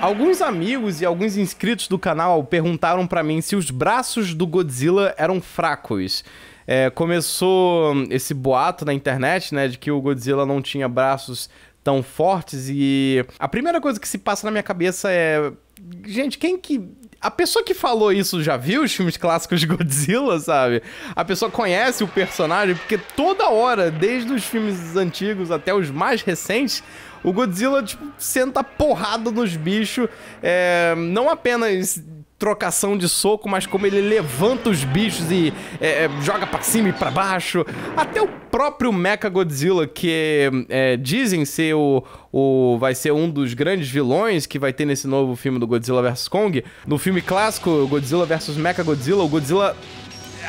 Alguns amigos e alguns inscritos do canal perguntaram para mim se os braços do Godzilla eram fracos. É, começou esse boato na internet, né, de que o Godzilla não tinha braços tão fortes e a primeira coisa que se passa na minha cabeça é gente, quem que a pessoa que falou isso já viu os filmes clássicos de Godzilla, sabe? A pessoa conhece o personagem, porque toda hora, desde os filmes antigos até os mais recentes, o Godzilla, tipo, senta porrada nos bichos. É, não apenas trocação de soco, mas como ele levanta os bichos e é, é joga para cima e para baixo. Até o próprio Mecha Godzilla, que é, dizem ser o, o. vai ser um dos grandes vilões que vai ter nesse novo filme do Godzilla vs Kong. No filme clássico, Godzilla vs Mecha Godzilla, o Godzilla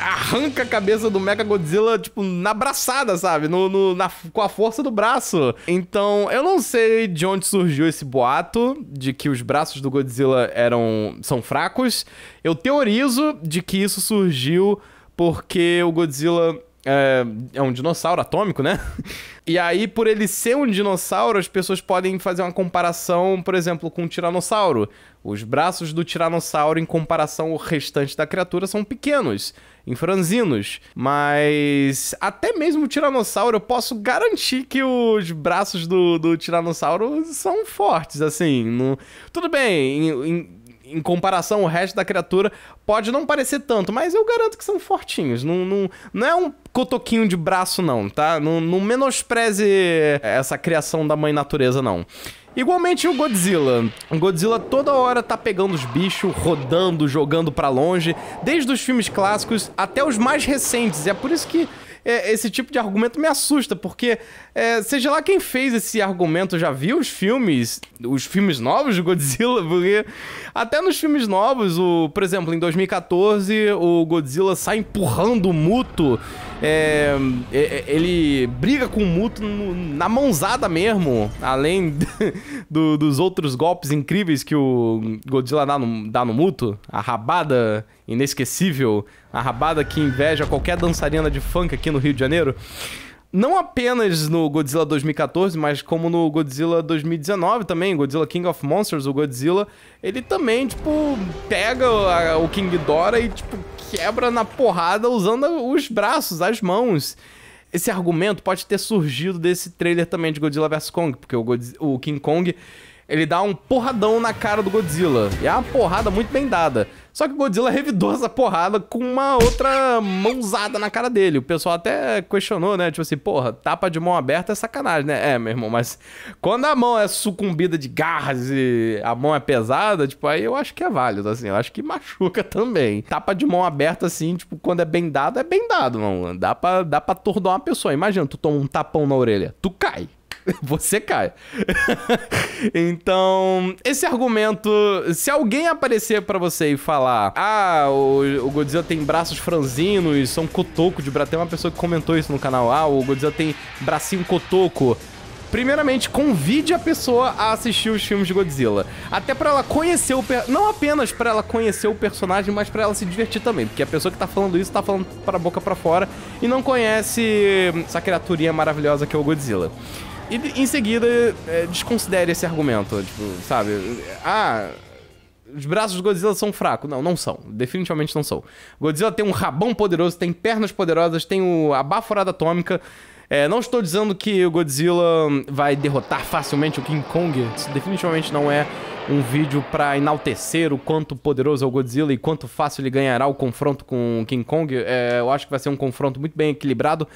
arranca a cabeça do Mega Godzilla, tipo, na braçada, sabe? No, no na, com a força do braço. Então, eu não sei de onde surgiu esse boato de que os braços do Godzilla eram são fracos. Eu teorizo de que isso surgiu porque o Godzilla é, é, um dinossauro atômico, né? E aí, por ele ser um dinossauro, as pessoas podem fazer uma comparação, por exemplo, com um tiranossauro. Os braços do tiranossauro, em comparação ao restante da criatura, são pequenos, infranzinos. Mas até mesmo o tiranossauro, eu posso garantir que os braços do, do tiranossauro são fortes, assim. No... Tudo bem, em, em em comparação ao resto da criatura, pode não parecer tanto, mas eu garanto que são fortinhos. Não, não, não é um cotoquinho de braço, não, tá? Não, não menospreze essa criação da mãe natureza, não. Igualmente o Godzilla. O Godzilla toda hora tá pegando os bichos, rodando, jogando para longe, desde os filmes clássicos até os mais recentes. E é por isso que é, esse tipo de argumento me assusta, porque é, seja lá quem fez esse argumento já viu os filmes, os filmes novos de Godzilla, porque até nos filmes novos, o, por exemplo, em 2014, o Godzilla sai empurrando o Muto, é, é, é, ele briga com o Muto no, na mãozada mesmo, além do, dos outros golpes incríveis que o Godzilla dá no, dá no muto, a rabada inesquecível, a rabada que inveja qualquer dançarina de funk aqui no Rio de Janeiro não apenas no Godzilla 2014, mas como no Godzilla 2019 também, Godzilla King of Monsters, o Godzilla, ele também, tipo, pega a, o King Dora e, tipo, quebra na porrada usando os braços, as mãos esse argumento pode ter surgido desse trailer também de Godzilla vs Kong, porque o, o King Kong ele dá um porradão na cara do Godzilla. E é uma porrada muito bem dada. Só que o Godzilla revidou essa porrada com uma outra mãozada na cara dele. O pessoal até questionou, né? Tipo assim, porra, tapa de mão aberta é sacanagem, né? É, meu irmão, mas quando a mão é sucumbida de garras e a mão é pesada, tipo, aí eu acho que é válido, assim. Eu acho que machuca também. Tapa de mão aberta, assim, tipo, quando é bem dado, é bem dado, mano. Dá pra, dá pra atordoar uma pessoa. Imagina, tu toma um tapão na orelha, tu cai. você cai. então, esse argumento, se alguém aparecer para você e falar, ah, o, o, Godzilla tem braços franzinos, são cotoco de braço. Tem uma pessoa que comentou isso no canal, ah, o Godzilla tem bracinho cotoco. Primeiramente, convide a pessoa a assistir os filmes de Godzilla. Até para ela conhecer o não apenas para ela conhecer o personagem, mas para ela se divertir também, porque a pessoa que tá falando isso tá falando para boca para fora e não conhece hum, essa criaturinha maravilhosa que é o Godzilla. E em seguida, é, desconsidere esse argumento. Tipo, sabe? Ah, os braços do Godzilla são fracos. Não, não são. Definitivamente não são. Godzilla tem um rabão poderoso, tem pernas poderosas, tem o, a baforada atômica. É, não estou dizendo que o Godzilla vai derrotar facilmente o King Kong. Isso definitivamente não é um vídeo para enaltecer o quanto poderoso é o Godzilla e quanto fácil ele ganhará o confronto com o King Kong. É, eu acho que vai ser um confronto muito bem equilibrado.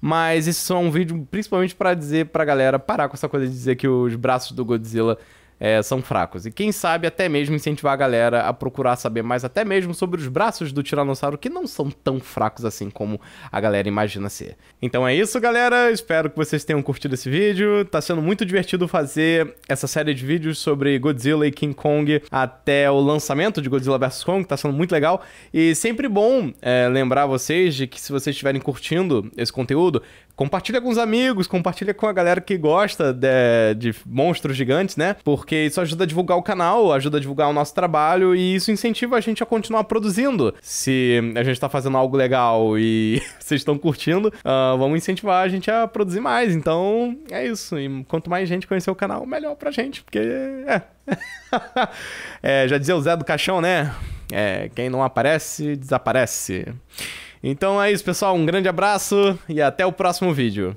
Mas isso é um vídeo principalmente para dizer pra galera parar com essa coisa de dizer que os braços do Godzilla é, são fracos. E quem sabe até mesmo incentivar a galera a procurar saber mais, até mesmo sobre os braços do Tiranossauro, que não são tão fracos assim como a galera imagina ser. Então é isso, galera. Espero que vocês tenham curtido esse vídeo. Tá sendo muito divertido fazer essa série de vídeos sobre Godzilla e King Kong até o lançamento de Godzilla vs. Kong, tá sendo muito legal. E sempre bom é, lembrar vocês de que se vocês estiverem curtindo esse conteúdo, Compartilha com os amigos, compartilha com a galera que gosta de, de, monstros gigantes, né? Porque isso ajuda a divulgar o canal, ajuda a divulgar o nosso trabalho e isso incentiva a gente a continuar produzindo. Se a gente tá fazendo algo legal e vocês estão curtindo, uh, vamos incentivar a gente a produzir mais. Então é isso. E quanto mais gente conhecer o canal, melhor pra gente, porque é. é já dizia o Zé do Caixão, né? É, quem não aparece, desaparece. Então é isso, pessoal. Um grande abraço e até o próximo vídeo.